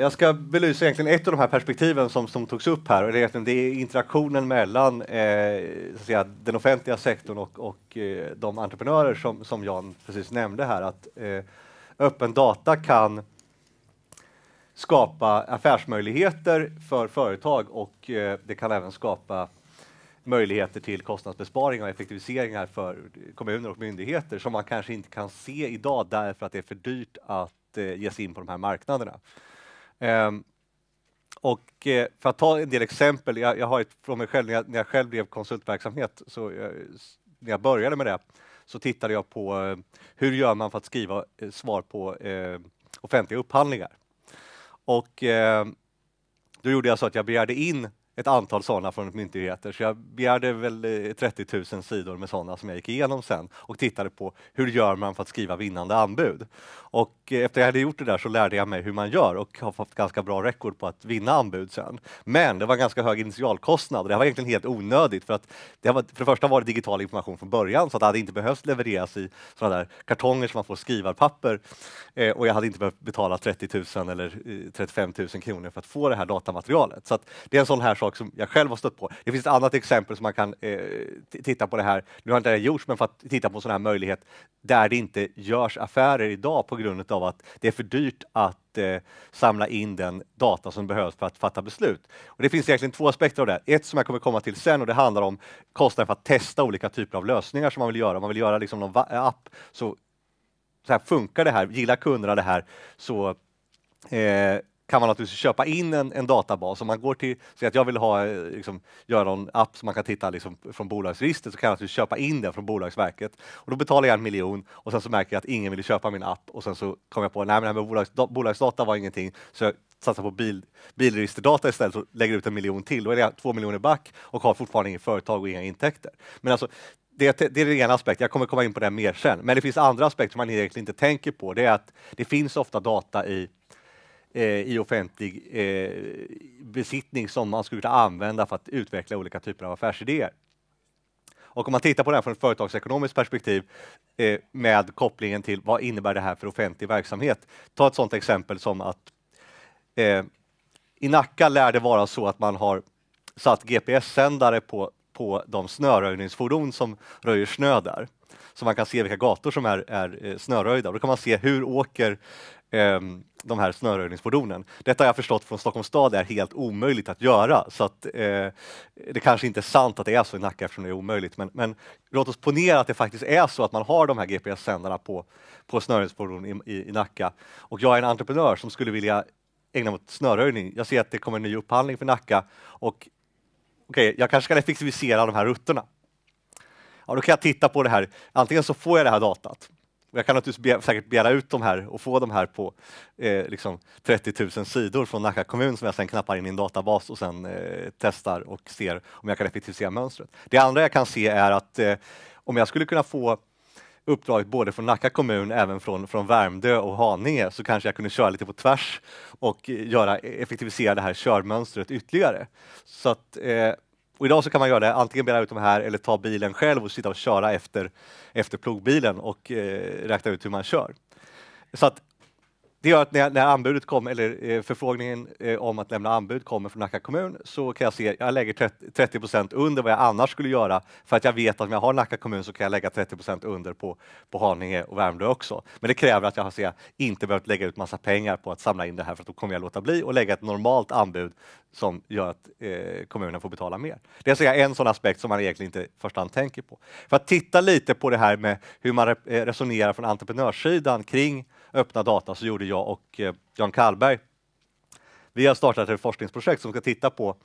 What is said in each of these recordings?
Jag ska belysa egentligen ett av de här perspektiven som, som togs upp här. Och det, är det är interaktionen mellan eh, så att säga, den offentliga sektorn och, och eh, de entreprenörer som, som Jan precis nämnde här. Att eh, öppen data kan skapa affärsmöjligheter för företag och eh, det kan även skapa möjligheter till kostnadsbesparingar och effektiviseringar för kommuner och myndigheter som man kanske inte kan se idag därför att det är för dyrt att eh, ge sig in på de här marknaderna. Ehm, och eh, för att ta en del exempel, jag, jag har ett från mig själv, när jag, när jag själv blev konsultverksamhet, så, eh, när jag började med det, så tittade jag på eh, hur gör man för att skriva eh, svar på eh, offentliga upphandlingar. Och ehm, då gjorde jag så att jag begärde in ett antal sådana från myndigheter. Så jag begärde väl 30 eh, 000 sidor med sådana som jag gick igenom sen och tittade på hur gör man för att skriva vinnande anbud? Och eh, efter jag hade gjort det där så lärde jag mig hur man gör och har fått ganska bra rekord på att vinna anbud sen. Men det var ganska hög initialkostnad och det var egentligen helt onödigt för att det var, för det första var det digital information från början så att det hade inte behövt levereras i sådana där kartonger som man får skrivarpapper eh, och jag hade inte behövt betala 30 000 eller 35 eh, 000 kronor för att få det här datamaterialet. Så det är en sån här sak som jag själv har stött på. Det finns ett annat exempel som man kan eh, titta på det här. Nu har inte det gjorts, men för att titta på en sån här möjlighet där det inte görs affärer idag på grund av att det är för dyrt att eh, samla in den data som behövs för att fatta beslut. Och det finns egentligen två aspekter av det. Ett som jag kommer komma till sen och det handlar om kostnaden för att testa olika typer av lösningar som man vill göra. Om man vill göra liksom någon eh, app, så, så här funkar det här? Gillar kunderna det här? Så eh, kan man naturligtvis köpa in en, en databas. Om man går till, så att jag vill ha, eh, liksom, göra någon app som man kan titta liksom, från bolagsregistret så kan jag naturligtvis köpa in den från Bolagsverket. Och då betalar jag en miljon och sen så märker jag att ingen vill köpa min app och sen så kom jag på att bolags, bolagsdata var ingenting så jag satsar på bil, bilregisterdata istället och lägger ut en miljon till. Då är jag två miljoner back och har fortfarande inget företag och inga intäkter. Men alltså, det, det, är den ena aspekten, jag kommer komma in på den mer sen. Men det finns andra aspekter som man egentligen inte tänker på. Det är att det finns ofta data i Eh, i offentlig eh, besittning som man skulle kunna använda för att utveckla olika typer av affärsidéer. Och om man tittar på det här från ett företagsekonomiskt perspektiv eh, med kopplingen till vad innebär det här för offentlig verksamhet? Ta ett sådant exempel som att eh, i Nacka lär det vara så att man har satt GPS-sändare på, på de snöröjningsfordon som röjer snö där. Så man kan se vilka gator som är, är eh, snöröjda. Då kan man se hur åker eh, de här snöröjningsfordonen. Detta har jag förstått från Stockholms stad är helt omöjligt att göra så att eh, det kanske inte är sant att det är så i Nacka eftersom det är omöjligt. Men, men låt oss ponera att det faktiskt är så att man har de här GPS-sändarna på, på snöröjningsfordon i, i, i Nacka och jag är en entreprenör som skulle vilja ägna mig åt snöröjning. Jag ser att det kommer en ny upphandling för Nacka och okay, jag kanske kan effektivisera de här rutterna. Ja, då kan jag titta på det här. Antingen så får jag det här datat jag kan naturligtvis be, säkert begära ut de här och få de här på eh, liksom 30 000 sidor från Nacka kommun som jag sen knappar in i en databas och sedan eh, testar och ser om jag kan effektivisera mönstret. Det andra jag kan se är att eh, om jag skulle kunna få uppdraget både från Nacka kommun, även från, från Värmdö och Haninge, så kanske jag kunde köra lite på tvärs och eh, göra, effektivisera det här körmönstret ytterligare. Så att, eh, och idag så kan man göra det, antingen bära ut de här eller ta bilen själv och sitta och köra efter, efter plogbilen och eh, räkna ut hur man kör. Så att det gör att när, när anbudet kom, eller eh, förfrågningen eh, om att lämna anbud kommer från Nacka kommun så kan jag se att jag lägger 30, 30 under vad jag annars skulle göra för att jag vet att om jag har Nacka kommun så kan jag lägga 30 under på, på Haninge och Värmdö också. Men det kräver att jag har se, inte behövt lägga ut massa pengar på att samla in det här för då kommer jag låta bli och lägga ett normalt anbud som gör att eh, kommunen får betala mer. Det är en sån aspekt som man egentligen inte i första hand tänker på. För att titta lite på det här med hur man eh, resonerar från entreprenörssidan kring öppna data så gjorde jag och eh, Jan Kallberg. Vi har startat ett forskningsprojekt som ska titta på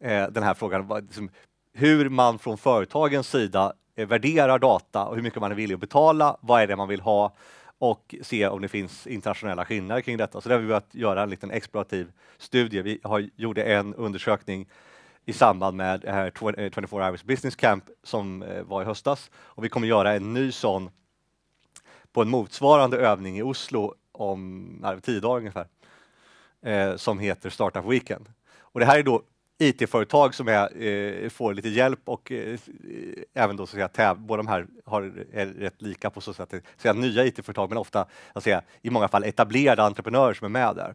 eh, den här frågan. Liksom, hur man från företagens sida eh, värderar data och hur mycket man är villig att betala. Vad är det man vill ha? och se om det finns internationella skillnader kring detta. Så där har vi börjat göra en liten explorativ studie. Vi har, gjorde en undersökning i samband med det här 24 Hours Business Camp som var i höstas och vi kommer göra en ny sån på en motsvarande övning i Oslo om nej, tio dagar ungefär eh, som heter Startup Weekend. Och det här är då IT-företag som är, eh, får lite hjälp och eh, även då så att säga, båda de här har, är rätt lika på så sätt. Så att nya IT-företag men ofta så att säga, i många fall etablerade entreprenörer som är med där.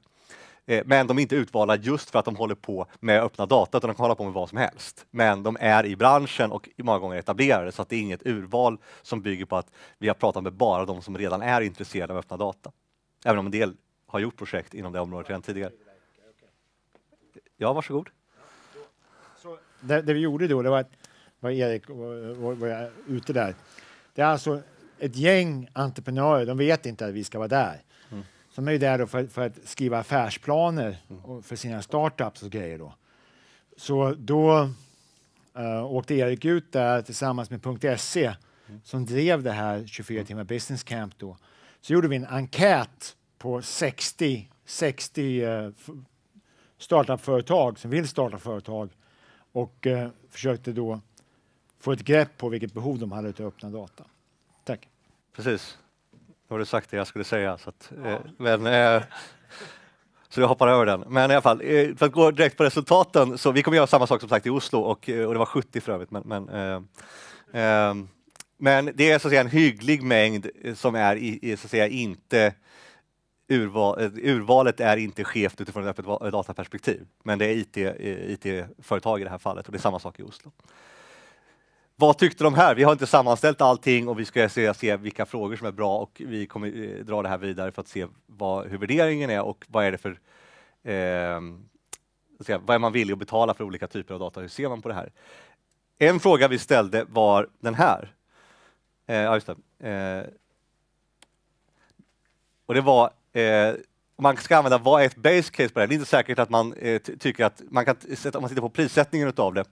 Eh, men de är inte utvalda just för att de håller på med öppna data, utan de kan hålla på med vad som helst. Men de är i branschen och många gånger etablerade, så att det är inget urval som bygger på att vi har pratat med bara de som redan är intresserade av öppna data. Även om en del har gjort projekt inom det området redan tidigare. Ja, varsågod. det, det vi gjorde då, det var var Erik var, var jag ute där. Det är alltså ett gäng entreprenörer, de vet inte att vi ska vara där. De är ju där för, för, att skriva affärsplaner för sina startups och grejer. Då. Så då uh, åkte Erik ut där tillsammans med .se mm. som drev det här 24 timmar business camp. Då. Så gjorde vi en enkät på 60, 60 uh, startupföretag som vill starta företag och uh, försökte då få ett grepp på vilket behov de hade av öppna data. Tack. Precis. Nu har du sagt det jag skulle säga, så, att, ja. eh, men, eh, så jag hoppar över den. Men i alla fall, eh, för att gå direkt på resultaten, så vi kommer göra samma sak som sagt i Oslo och, eh, och det var 70 för övrigt. Men, men, eh, eh, men det är så att säga en hygglig mängd som är i, så att säga, inte Urval, urvalet är inte skevt utifrån ett öppet dataperspektiv, men det är IT-företag IT i det här fallet och det är samma sak i Oslo. Vad tyckte de här? Vi har inte sammanställt allting och vi ska se, se vilka frågor som är bra och vi kommer eh, dra det här vidare för att se vad, hur värderingen är och vad är det för eh, se, vad är man villig att betala för olika typer av data? Hur ser man på det här? En fråga vi ställde var den här. Eh, ja, just det. Eh, och det var eh, man ska använda vad är ett base case på det här? Det är inte säkert att man eh, tycker att man kan, om man tittar på prissättningen utav det,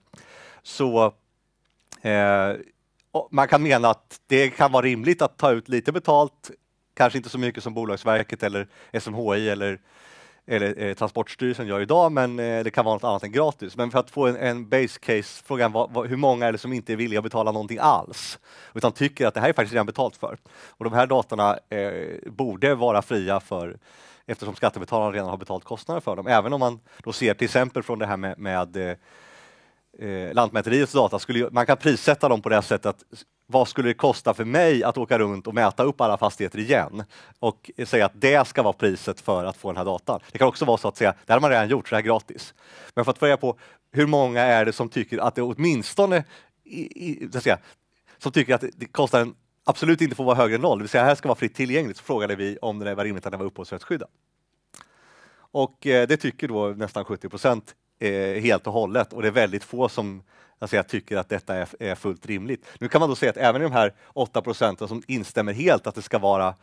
så Eh, man kan mena att det kan vara rimligt att ta ut lite betalt, kanske inte så mycket som Bolagsverket eller SMHI eller, eller eh, Transportstyrelsen gör idag, men eh, det kan vara något annat än gratis. Men för att få en, en base case, frågan var, var, hur många är det som inte är villiga att betala någonting alls, utan tycker att det här är faktiskt redan betalt för. Och de här datorna eh, borde vara fria för eftersom skattebetalarna redan har betalt kostnader för dem. Även om man då ser till exempel från det här med, med eh, eh, Lantmäteriets data, skulle, man kan prissätta dem på det sättet att vad skulle det kosta för mig att åka runt och mäta upp alla fastigheter igen och eh, säga att det ska vara priset för att få den här datan. Det kan också vara så att säga, det här har man redan gjort, så det här är gratis. Men för att få reda på hur många är det som tycker att det åtminstone i, i, så att säga, som tycker att det kostar en absolut inte får vara högre än noll, det vill säga här ska vara fritt tillgängligt, så frågade vi om det var rimligt att den var upphovsrättsskyddad. Och eh, det tycker då nästan 70 procent eh, helt och hållet och det är väldigt få som alltså jag tycker att detta är, är, fullt rimligt. Nu kan man då säga att även de här 8 procenten som instämmer helt att det ska vara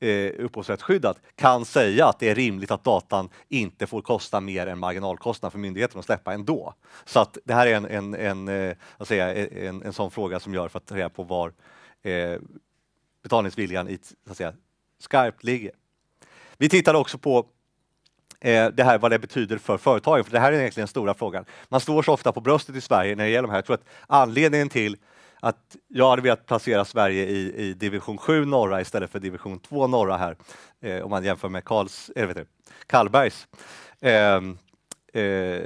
eh, upphovsrättsskyddat kan säga att det är rimligt att datan inte får kosta mer än marginalkostnad för myndigheten att släppa ändå. Så att det här är en, en, en, eh, alltså en, en sån fråga som gör för att ta reda på var eh, betalningsviljan i så att säga, skarpt ligger. Vi tittade också på Eh, det här vad det betyder för företagen, för det här är egentligen den stora frågan. Man slår sig ofta på bröstet i Sverige när det gäller de här. Jag tror att anledningen till att jag hade velat placera Sverige i, i division 7 norra istället för division 2 norra här, eh, om man jämför med Karls, eh, Karlbergs. Eh, eh,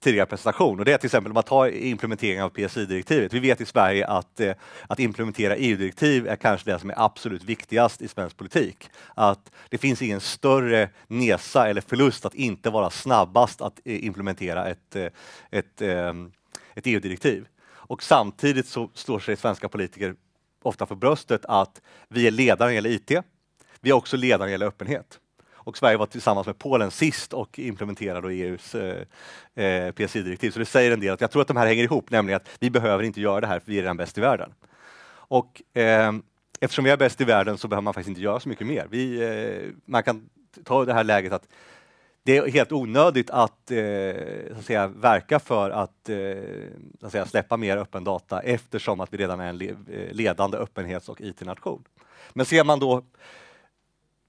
tidigare presentation och det är till exempel om man tar implementeringen av PSI-direktivet. Vi vet i Sverige att, eh, att implementera EU-direktiv är kanske det som är absolut viktigast i svensk politik. Att det finns ingen större nesa eller förlust att inte vara snabbast att eh, implementera ett, eh, ett, eh, ett EU-direktiv. Och samtidigt så slår sig svenska politiker ofta för bröstet att vi är ledare när det gäller IT. Vi är också ledare när det gäller öppenhet och Sverige var tillsammans med Polen sist och implementerade EUs eh, eh PSI-direktiv. Så det säger en del att jag tror att de här hänger ihop, nämligen att vi behöver inte göra det här för vi är redan bäst i världen. Och eh, eftersom vi är bäst i världen så behöver man faktiskt inte göra så mycket mer. Vi, eh, man kan ta det här läget att det är helt onödigt att, eh, så att säga, verka för att, eh, så att säga, släppa mer öppen data eftersom att vi redan är en eh, ledande öppenhets och IT-nation. Men ser man då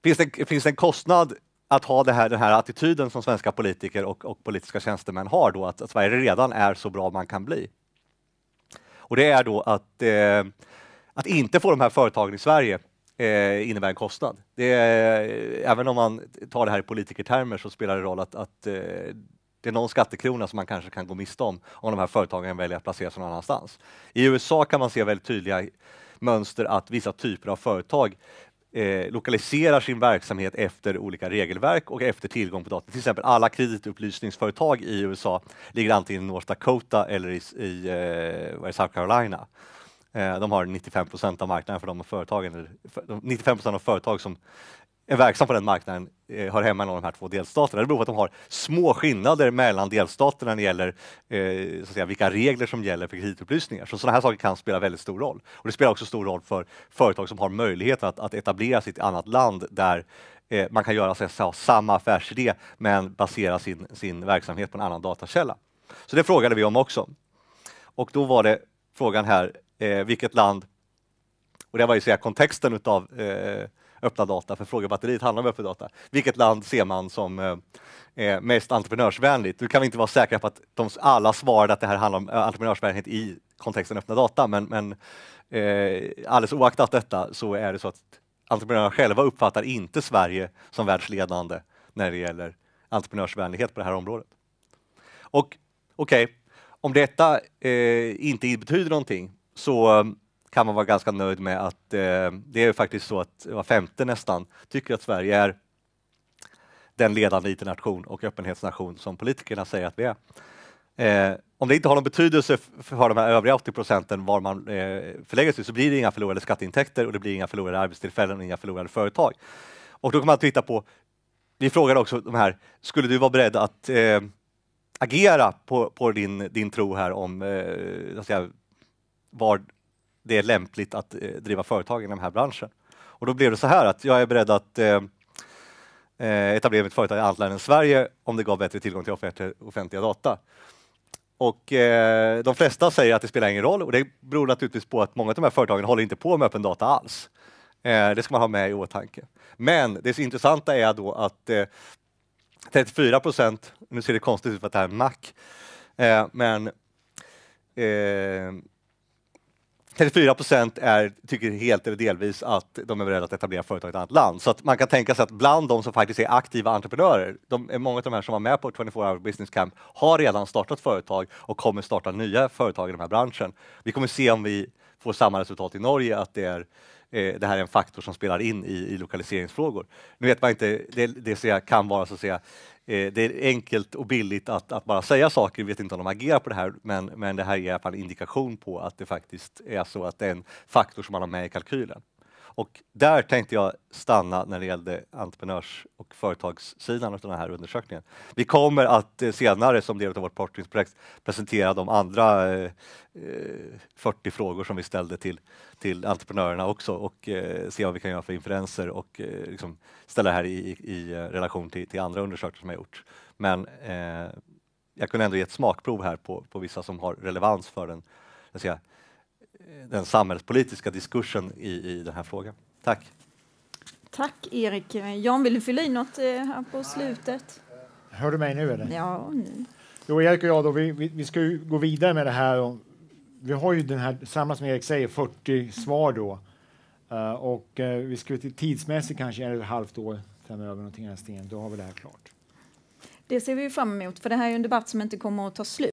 Finns det, finns det en kostnad att ha det här, den här attityden som svenska politiker och, och politiska tjänstemän har då, att, att, Sverige redan är så bra man kan bli? Och det är då att, eh, att inte få de här företagen i Sverige eh, innebär en kostnad. Det är, även om man tar det här i politikertermer så spelar det roll att, att eh, det är någon skattekrona som man kanske kan gå miste om om de här företagen väljer att placera sig någon annanstans. I USA kan man se väldigt tydliga mönster att vissa typer av företag eh, lokaliserar sin verksamhet efter olika regelverk och efter tillgång på data. Till exempel alla kreditupplysningsföretag i USA ligger antingen i North Dakota eller i, i eh, South Carolina. Eh, de har 95 procent av marknaden för de företagen, 95 procent av företag som är verksamma på den marknaden eh, hör hemma i någon av de här två delstaterna. Det beror på att de har små skillnader mellan delstaterna när det gäller eh, så säga, vilka regler som gäller för kreditupplysningar. Så sådana här saker kan spela väldigt stor roll. Och Det spelar också stor roll för företag som har möjlighet att, att etablera sig i ett annat land där eh, man kan göra så samma affärsidé men basera sin, sin verksamhet på en annan datakälla. Så det frågade vi om också. Och då var det frågan här, eh, vilket land, och det var ju så kontexten utav eh, öppna data, för frågebatteriet handlar om öppen data. Vilket land ser man som eh, mest entreprenörsvänligt? Du kan inte vara säker på att de alla svarade att det här handlar om eh, entreprenörsvänlighet i kontexten öppna data, men, men eh, alldeles oaktat detta så är det så att entreprenörerna själva uppfattar inte Sverige som världsledande när det gäller entreprenörsvänlighet på det här området. Och okej, okay, om detta eh, inte betyder någonting så kan man vara ganska nöjd med att eh, det är faktiskt så att var femte nästan tycker att Sverige är den ledande IT-nation och öppenhetsnation som politikerna säger att vi är. Eh, om det inte har någon betydelse för de här övriga 80 procenten var man eh, förlägger sig så blir det inga förlorade skatteintäkter och det blir inga förlorade arbetstillfällen och inga förlorade företag. Och då kan man titta på, vi frågade också de här, skulle du vara beredd att eh, agera på, på, din, din tro här om eh, säga, var det är lämpligt att eh, driva företag i den här branschen. Och då blev det så här att jag är beredd att eh, eh etablera mitt företag i annat land än Sverige om det gav bättre tillgång till offentliga data. Och eh, de flesta säger att det spelar ingen roll och det beror naturligtvis på att många av de här företagen håller inte på med öppen data alls. Eh, det ska man ha med i åtanke. Men det intressanta är då att eh, 34 procent, nu ser det konstigt ut för att det här är en Mac, eh, men eh, 34 procent tycker helt eller delvis att de är beredda att etablera företag i ett annat land. Så att man kan tänka sig att bland de som faktiskt är aktiva entreprenörer, de, är många av de här som var med på 24 Hour Business Camp har redan startat företag och kommer starta nya företag i den här branschen. Vi kommer se om vi får samma resultat i Norge, att det är eh, det här är en faktor som spelar in i, i lokaliseringsfrågor. Nu vet man inte, det, det så kan vara så att säga, eh, det är enkelt och billigt att, att bara säga saker, vi vet inte om de agerar på det här, men, men det här är i alla fall en indikation på att det faktiskt är så att det är en faktor som man har med i kalkylen. Och där tänkte jag stanna när det gällde entreprenörs och företagssidan av den här undersökningen. Vi kommer att eh, senare som del av vårt forskningsprojekt presentera de andra eh, 40 eh, frågor som vi ställde till, till entreprenörerna också och eh, se vad vi kan göra för inferenser och eh, liksom ställa det här i, i, i relation till, till, andra undersökningar som har gjorts. Men eh, jag kunde ändå ge ett smakprov här på, på vissa som har relevans för den, jag säga, den samhällspolitiska diskursen i, i den här frågan. Tack! Tack Erik. Eh, Jan, vill du fylla i något eh, här på slutet? Hör du mig nu? Eller? Ja, Jo, Erik och jag, då, vi, vi, ska ju gå vidare med det här. Vi har ju den här, samma som Erik säger, 40 svar då. Uh, och uh, vi ska tidsmässigt kanske ett halvt år framöver, någonting i den Då har vi det här klart. Det ser vi fram emot, för det här är en debatt som inte kommer att ta slut.